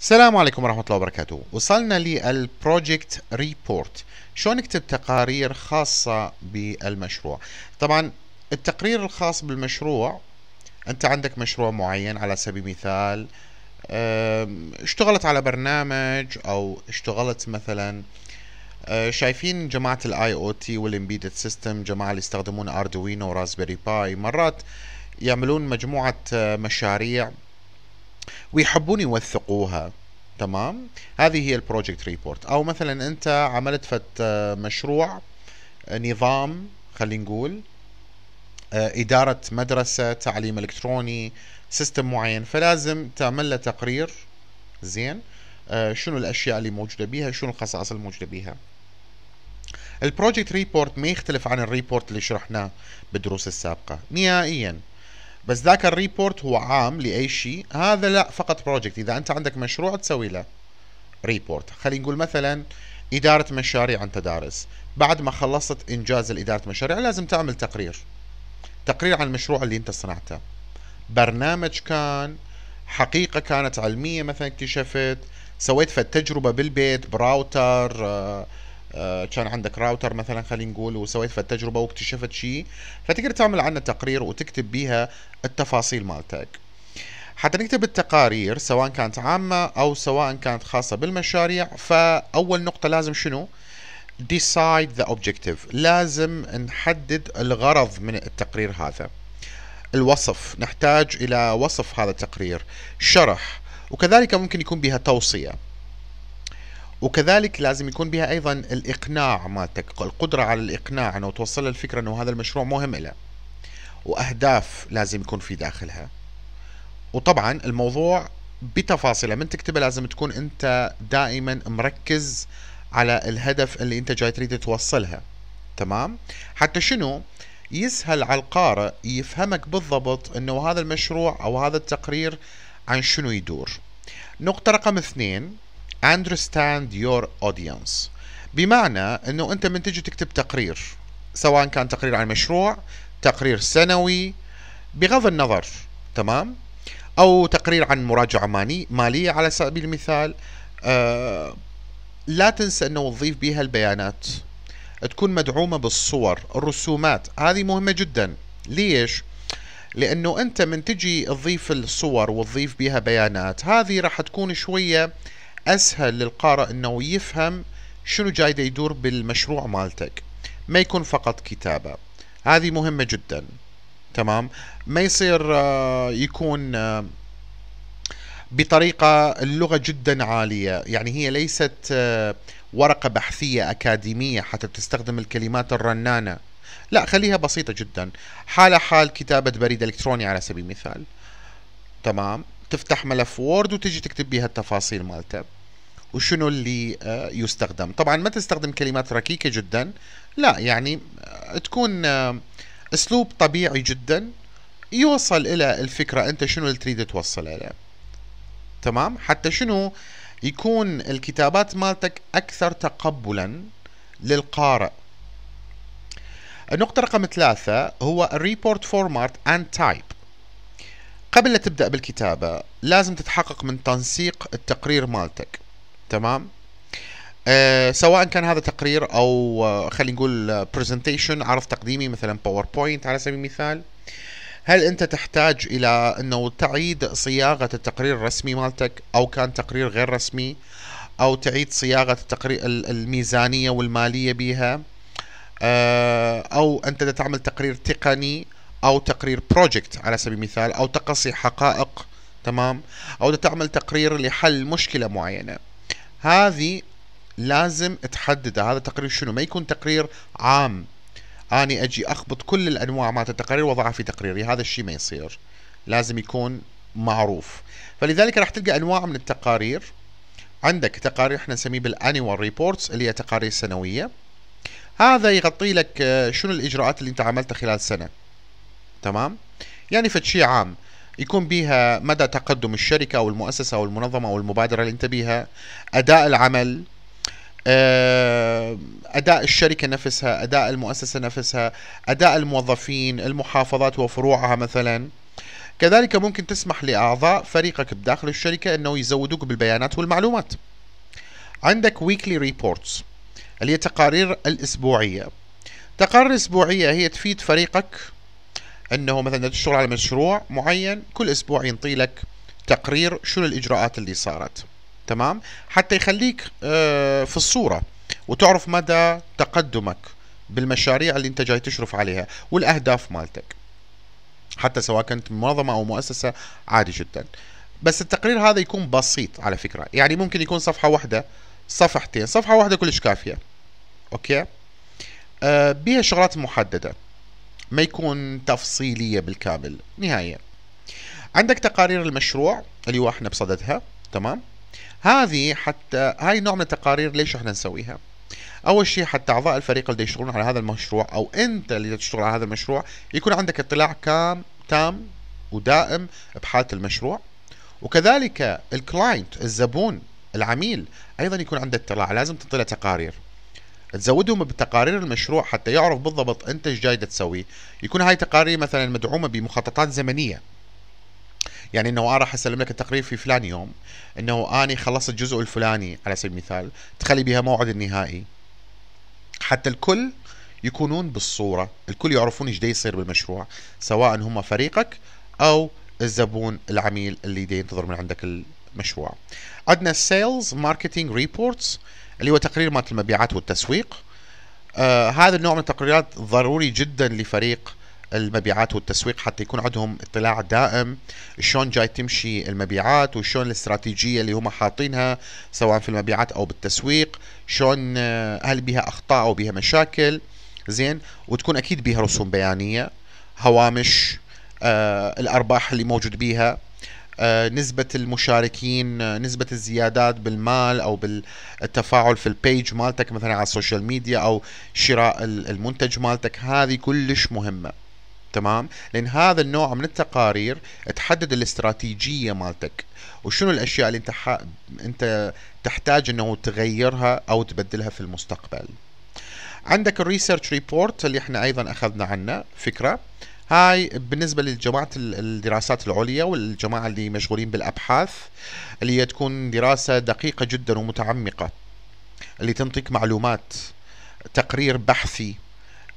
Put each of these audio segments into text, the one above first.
السلام عليكم ورحمة الله وبركاته وصلنا للبروجكت ريبورت شلون نكتب تقارير خاصة بالمشروع طبعا التقرير الخاص بالمشروع انت عندك مشروع معين على سبيل المثال اشتغلت على برنامج او اشتغلت مثلا آه، شايفين جماعة الاي او تي والامبيدد سيستم جماعة اللي يستخدمون اردوينو ورازبري باي مرات يعملون مجموعة آه، مشاريع ويحبون يوثقوها تمام هذه هي البروجكت ريبورت او مثلا انت عملت فت مشروع نظام خلينا نقول آه، إدارة مدرسة تعليم إلكتروني سيستم معين فلازم تعمل له تقرير زين آه، شنو الأشياء اللي موجودة بيها شنو الخصائص الموجودة بيها البروجكت ريبورت ما يختلف عن الريبورت اللي شرحناه بالدروس السابقة نهائيا بس ذاك الريبورت هو عام لاي شيء هذا لا فقط بروجكت اذا انت عندك مشروع تسوي له ريبورت خلينا نقول مثلا اداره مشاريع عن تدارس بعد ما خلصت انجاز الاداره مشاريع لازم تعمل تقرير تقرير عن المشروع اللي انت صنعته برنامج كان حقيقه كانت علميه مثلا اكتشفت سويت فد بالبيت براوتر آه آه، كان عندك راوتر مثلا خلينا نقول وسويت في التجربه واكتشفت شيء فتقدر تعمل عنه تقرير وتكتب بيها التفاصيل مالتك حتى نكتب التقارير سواء كانت عامة أو سواء كانت خاصة بالمشاريع فأول نقطة لازم شنو؟ decide the objective لازم نحدد الغرض من التقرير هذا الوصف نحتاج إلى وصف هذا التقرير شرح وكذلك ممكن يكون بها توصية وكذلك لازم يكون بها ايضا الاقناع مالتك القدره على الاقناع انه توصل الفكره انه هذا المشروع مهم له واهداف لازم يكون في داخلها وطبعا الموضوع بتفاصيله من تكتبه لازم تكون انت دائما مركز على الهدف اللي انت جاي تريد توصلها تمام حتى شنو يسهل على القارئ يفهمك بالضبط انه هذا المشروع او هذا التقرير عن شنو يدور نقطة رقم اثنين understand your audience بمعنى انه انت من تجي تكتب تقرير سواء كان تقرير عن مشروع تقرير سنوي بغض النظر تمام او تقرير عن مراجعه مالي ماليه على سبيل المثال آه لا تنسى انه تضيف بها البيانات تكون مدعومه بالصور الرسومات هذه مهمه جدا ليش لانه انت من تجي تضيف الصور وتضيف بها بيانات هذه راح تكون شويه آه اسهل للقارئ انه يفهم شنو جاي يدور بالمشروع مالتك ما يكون فقط كتابه هذه مهمه جدا تمام ما يصير آه، يكون آه، بطريقه اللغه جدا عاليه يعني هي ليست آه، ورقه بحثيه اكاديميه حتى تستخدم الكلمات الرنانه لا خليها بسيطه جدا حاله حال كتابه بريد الكتروني على سبيل المثال تمام تفتح ملف وورد وتجي تكتب بها التفاصيل مالته وشنو اللي آه، يستخدم طبعا ما تستخدم كلمات ركيكة جدا لا يعني آه، تكون آه، اسلوب طبيعي جدا يوصل الى الفكرة انت شنو اللي تريد توصل الى تمام حتى شنو يكون الكتابات مالتك اكثر تقبلا للقارئ النقطة رقم ثلاثة هو الريبورت فورمات اند تايب قبل لا تبدأ بالكتابة لازم تتحقق من تنسيق التقرير مالتك تمام أه سواء كان هذا تقرير او آه، خلينا نقول برزنتيشن آه، عرض تقديمي مثلا باوربوينت على سبيل المثال هل انت تحتاج الى انه تعيد صياغه التقرير الرسمي مالتك او كان تقرير غير رسمي او تعيد صياغه التقرير الميزانيه والماليه بها آه، او انت تعمل تقرير تقني او تقرير بروجكت على سبيل المثال او تقصي حقائق تمام او تعمل تقرير لحل مشكله معينه هذه لازم تحدد هذا تقرير شنو ما يكون تقرير عام اني اجي اخبط كل الانواع مالت التقارير واضعها في تقريري هذا الشيء ما يصير لازم يكون معروف فلذلك راح تلقى انواع من التقارير عندك تقارير احنا نسميه بالانيوال ريبورتس اللي هي تقارير سنويه هذا يغطي لك آه، شنو الاجراءات اللي انت عملتها خلال سنه تمام يعني فد شيء عام يكون بها مدى تقدم الشركة أو المؤسسة أو المنظمة أو المبادرة اللي أنت بيها أداء العمل آه، أداء الشركة نفسها أداء المؤسسة نفسها أداء الموظفين المحافظات وفروعها مثلا كذلك ممكن تسمح لأعضاء فريقك بداخل الشركة أنه يزودوك بالبيانات والمعلومات عندك ويكلي ريبورتس اللي هي التقارير الأسبوعية تقارير أسبوعية هي تفيد فريقك انه مثلا تشتغل على مشروع معين كل اسبوع ينطي لك تقرير شنو الاجراءات اللي صارت تمام حتى يخليك آه، في الصوره وتعرف مدى تقدمك بالمشاريع اللي انت جاي تشرف عليها والاهداف مالتك حتى سواء كنت منظمه او مؤسسه عادي جدا بس التقرير هذا يكون بسيط على فكره يعني ممكن يكون صفحه واحده صفحتين صفحه واحده كلش كافيه اوكي آه بيها شغلات محدده ما يكون تفصيلية بالكامل نهائيا عندك تقارير المشروع اللي هو احنا بصددها تمام هذه حتى هاي نوع من التقارير ليش احنا نسويها اول شيء حتى اعضاء الفريق اللي يشتغلون على هذا المشروع او انت اللي تشتغل على هذا المشروع يكون عندك اطلاع كام تام ودائم بحاله المشروع وكذلك الكلاينت الزبون العميل ايضا يكون عنده اطلاع لازم تطلع تقارير تزودهم بتقارير المشروع حتى يعرف بالضبط انت ايش جاي تسوي يكون هاي التقارير مثلا مدعومه بمخططات زمنيه يعني انه انا راح اسلم لك التقرير في فلان يوم انه اني خلصت الجزء الفلاني على سبيل المثال تخلي بها موعد النهائي حتى الكل يكونون بالصوره الكل يعرفون ايش يصير بالمشروع سواء هم فريقك او الزبون العميل اللي ينتظر من عندك المشروع عندنا سيلز ماركتينج ريبورتس اللي هو تقرير مالت المبيعات والتسويق آه هذا النوع من التقريرات ضروري جدا لفريق المبيعات والتسويق حتى يكون عندهم اطلاع دائم شلون جاي تمشي المبيعات وشلون الاستراتيجيه اللي هم حاطينها سواء في المبيعات او بالتسويق شلون آه، هل بها اخطاء او بها مشاكل زين وتكون اكيد بها رسوم بيانيه هوامش آه الارباح اللي موجود بيها آه، نسبة المشاركين آه، نسبة الزيادات بالمال أو بالتفاعل في البيج مالتك مثلا على السوشيال ميديا أو شراء المنتج مالتك هذه كلش مهمة تمام لأن هذا النوع من التقارير تحدد الاستراتيجية مالتك وشنو الأشياء اللي انت, ح... انت تحتاج أنه تغيرها أو تبدلها في المستقبل عندك الريسيرش ريبورت اللي احنا ايضا اخذنا عنه فكره هاي بالنسبة لجماعة الدراسات العليا والجماعة اللي مشغولين بالأبحاث اللي هي تكون دراسة دقيقة جدا ومتعمقة اللي تنطيك معلومات تقرير بحثي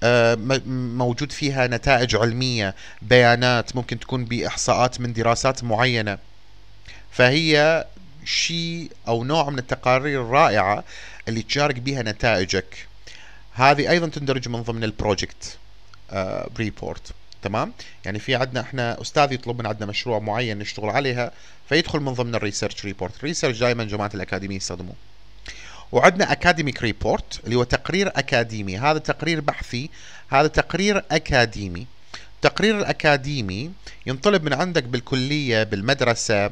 آه، موجود فيها نتائج علمية بيانات ممكن تكون بإحصاءات من دراسات معينة فهي شيء أو نوع من التقارير الرائعة اللي تشارك بها نتائجك هذه أيضا تندرج من ضمن البروجكت ريبورت آه، تمام يعني في عندنا احنا استاذ يطلب من عندنا مشروع معين نشتغل عليها فيدخل من ضمن الريسيرش ريبورت الريسيرش دائما جماعه الاكاديميه يستخدموه وعندنا اكاديميك ريبورت اللي هو تقرير اكاديمي هذا تقرير بحثي هذا تقرير اكاديمي التقرير الاكاديمي ينطلب من عندك بالكليه بالمدرسه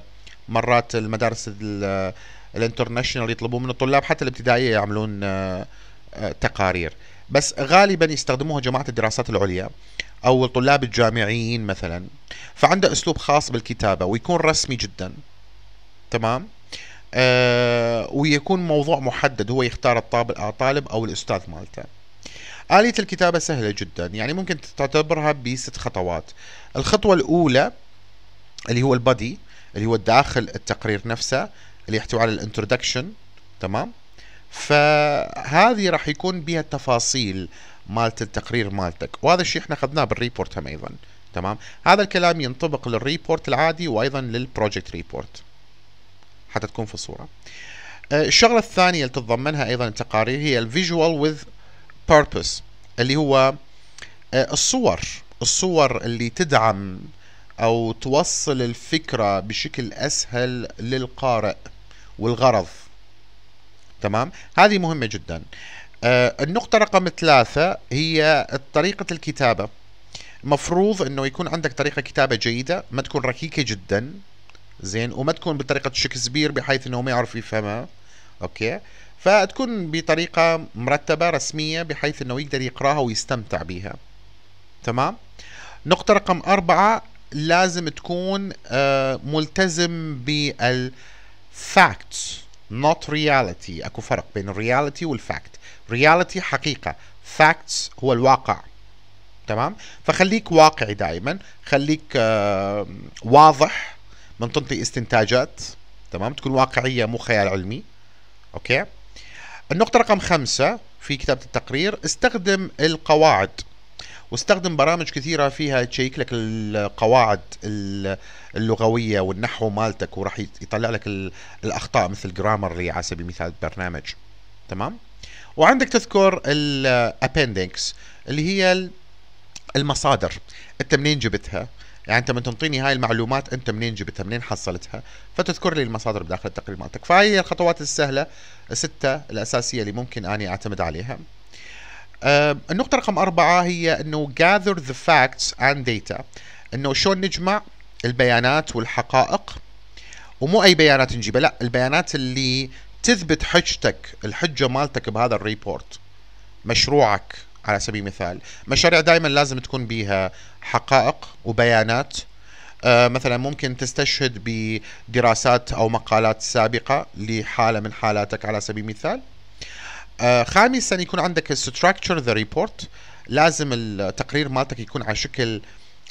مرات المدارس الانترناشونال يطلبون من الطلاب حتى الابتدائيه يعملون آه، آه، تقارير بس غالبا يستخدموها جماعه الدراسات العليا او الطلاب الجامعيين مثلا فعنده اسلوب خاص بالكتابه ويكون رسمي جدا تمام آه ويكون موضوع محدد هو يختار الطالب او الاستاذ مالته آلية الكتابة سهلة جدا يعني ممكن تعتبرها بست خطوات الخطوة الأولى اللي هو البادي اللي هو الداخل التقرير نفسه اللي يحتوي على الانترودكشن تمام فهذه راح يكون بها التفاصيل مالت التقرير مالتك وهذا الشيء احنا اخذناه بالريبورت هم ايضا تمام هذا الكلام ينطبق للريبورت العادي وايضا للبروجكت ريبورت حتى تكون في الصوره آه، الشغله الثانيه اللي تتضمنها ايضا التقارير هي الفيجوال وذ بيربس اللي هو آه، الصور الصور اللي تدعم او توصل الفكره بشكل اسهل للقارئ والغرض تمام هذه مهمة جدا آه النقطة رقم ثلاثة هي طريقة الكتابة مفروض انه يكون عندك طريقة كتابة جيدة ما تكون ركيكة جدا زين وما تكون بطريقة شكسبير بحيث انه ما يعرف يفهمها اوكي فتكون بطريقة مرتبة رسمية بحيث انه يقدر يقراها ويستمتع بها تمام نقطة رقم أربعة لازم تكون آه ملتزم بالفاكتس not reality اكو فرق بين الرياليتي والفاكت رياليتي حقيقة facts هو الواقع تمام فخليك واقعي دائما خليك آه واضح من تنطي استنتاجات تمام تكون واقعية مو خيال علمي اوكي النقطة رقم خمسة في كتابة التقرير استخدم القواعد واستخدم برامج كثيره فيها تشيك لك القواعد اللغويه والنحو مالتك وراح يطلع لك الاخطاء مثل جرامرلي على سبيل المثال برنامج تمام وعندك تذكر الابندكس اللي هي المصادر انت منين جبتها يعني انت من تنطيني هاي المعلومات انت منين جبتها منين حصلتها فتذكر لي المصادر بداخل التقرير مالتك فهي الخطوات السهله السته الاساسيه اللي ممكن اني اعتمد عليها آه، النقطة رقم أربعة هي أنه gather the facts and data أنه شلون نجمع البيانات والحقائق ومو أي بيانات نجيبها لا البيانات اللي تثبت حجتك الحجة مالتك بهذا الريبورت مشروعك على سبيل المثال مشاريع دائما لازم تكون بيها حقائق وبيانات آه مثلا ممكن تستشهد بدراسات او مقالات سابقه لحاله من حالاتك على سبيل المثال آه، خامسا يكون عندك structure ذا ريبورت لازم التقرير مالتك يكون على شكل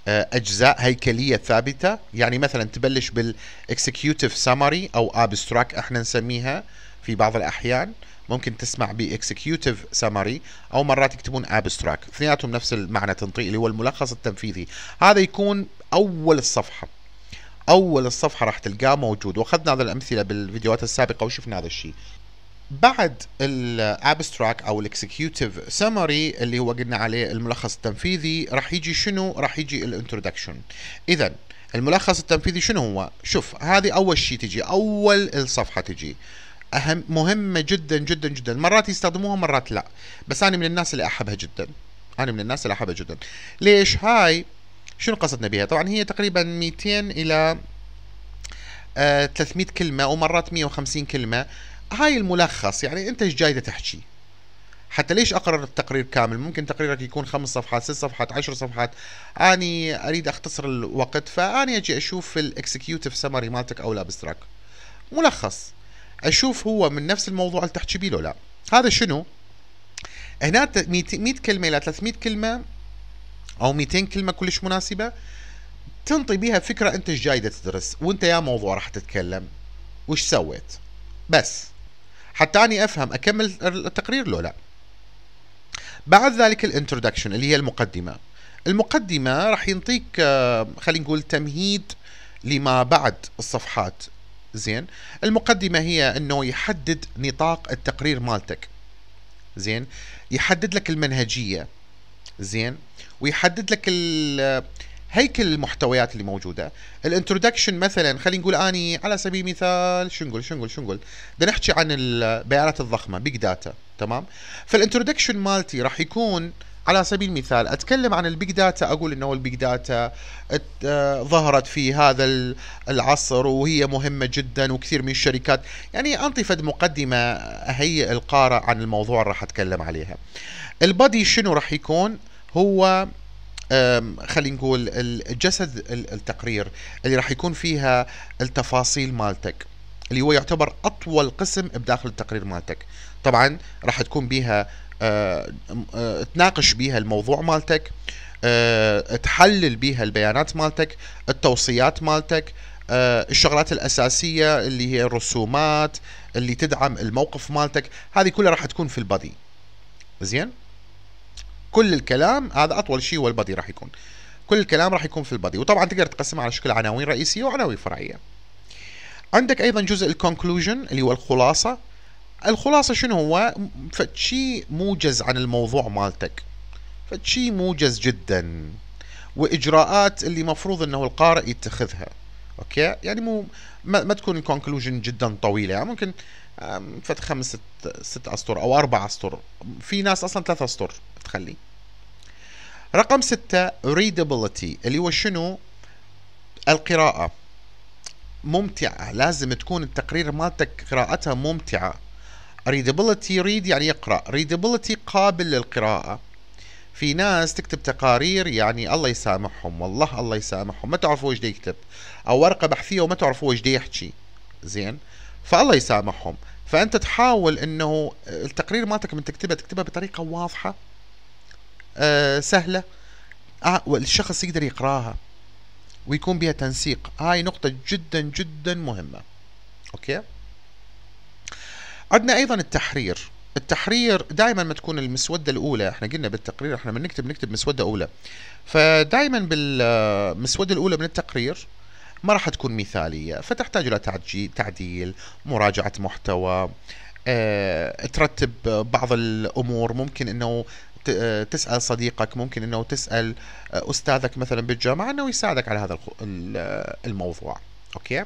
آه، اجزاء هيكليه ثابته يعني مثلا تبلش بالاكسكيوتيف سمري او ابستراكت احنا نسميها في بعض الاحيان ممكن تسمع باكسكيوتيف سمري او مرات يكتبون ابستراكت اثنيناتهم نفس المعنى تنطيق اللي هو الملخص التنفيذي هذا يكون اول الصفحه اول الصفحه راح تلقاه موجود واخذنا هذه الامثله بالفيديوهات السابقه وشفنا هذا الشيء بعد الابستراك او الاكسكيوتيف سمري اللي هو قلنا عليه الملخص التنفيذي راح يجي شنو راح يجي الانترودكشن اذا الملخص التنفيذي شنو هو شوف هذه اول شيء تجي اول الصفحه تجي أهم مهمة جدا جدا جدا مرات يستخدموها مرات لا بس أنا من الناس اللي أحبها جدا أنا من الناس اللي أحبها جدا ليش هاي شنو قصدنا بها طبعا هي تقريبا 200 إلى 300 آه، كلمة ومرات 150 كلمة هاي الملخص يعني انت ايش جاي تحكي حتى ليش اقرر التقرير كامل ممكن تقريرك يكون خمس صفحات ست صفحات عشر صفحات اني اريد اختصر الوقت فاني اجي اشوف الاكسكيوتيف سمري مالتك او الابستراك ملخص اشوف هو من نفس الموضوع اللي تحكي بيه لا هذا شنو هنا 100 كلمه الى 300 كلمه او 200 كلمه كلش مناسبه تنطي بيها فكره انت ايش جاي تدرس وانت يا موضوع راح تتكلم وش سويت بس حتى اني افهم اكمل التقرير لو لا بعد ذلك الانترودكشن اللي هي المقدمه المقدمه راح ينطيك آه، خلينا نقول تمهيد لما بعد الصفحات زين المقدمه هي انه يحدد نطاق التقرير مالتك زين يحدد لك المنهجيه زين ويحدد لك آه، هيكل المحتويات اللي موجوده الانترودكشن مثلا خلينا نقول اني على سبيل المثال شو نقول شو نقول شو نقول بدنا نحكي عن البيانات الضخمه بيج داتا تمام فالانترودكشن مالتي راح يكون على سبيل المثال اتكلم عن البيج داتا اقول انه البيج داتا ظهرت في هذا العصر وهي مهمه جدا وكثير من الشركات يعني انطي فد مقدمه اهيئ القارئ عن الموضوع اللي راح اتكلم عليها البادي شنو راح يكون هو خلينا نقول الجسد التقرير اللي راح يكون فيها التفاصيل مالتك اللي هو يعتبر اطول قسم بداخل التقرير مالتك طبعا راح تكون بيها أه، أه، تناقش بيها الموضوع مالتك أه، تحلل بيها البيانات مالتك التوصيات مالتك الشغلات الأساسية اللي هي الرسومات اللي تدعم الموقف مالتك هذه كلها راح تكون في البادي زين كل الكلام هذا اطول شيء هو البادي راح يكون كل الكلام راح يكون في البادي وطبعا تقدر تقسمها على شكل عناوين رئيسيه وعناوين فرعيه عندك ايضا جزء الكونكلوجن اللي هو الخلاصه الخلاصه شنو هو شيء موجز عن الموضوع مالتك شيء موجز جدا واجراءات اللي مفروض انه القارئ يتخذها اوكي يعني مو ما, ما تكون الكونكلوجن جدا طويله يعني ممكن فتح خمس ست اسطر او اربع اسطر في ناس اصلا ثلاث اسطر تخلي رقم ستة readability اللي هو شنو القراءة ممتعة لازم تكون التقرير مالتك قراءتها ممتعة readability read يعني يقرأ readability قابل للقراءة في ناس تكتب تقارير يعني الله يسامحهم والله الله يسامحهم ما تعرفوا وش يكتب او ورقة بحثية وما تعرفوا وش يحكي زين فالله يسامحهم فانت تحاول انه التقرير مالتك من تكتبه تكتبه بطريقه واضحه أه سهله أه الشخص يقدر يقراها ويكون بها تنسيق هاي نقطه جدا جدا مهمه اوكي عندنا ايضا التحرير التحرير دائما ما تكون المسوده الاولى احنا قلنا بالتقرير احنا نكتب نكتب مسوده اولى فدائما بالمسوده الاولى من التقرير ما راح تكون مثالية فتحتاج إلى تعديل مراجعة محتوى آه، ترتب بعض الأمور ممكن أنه آه، تسأل صديقك ممكن أنه تسأل آه، أستاذك مثلا بالجامعة أنه يساعدك على هذا الموضوع أوكي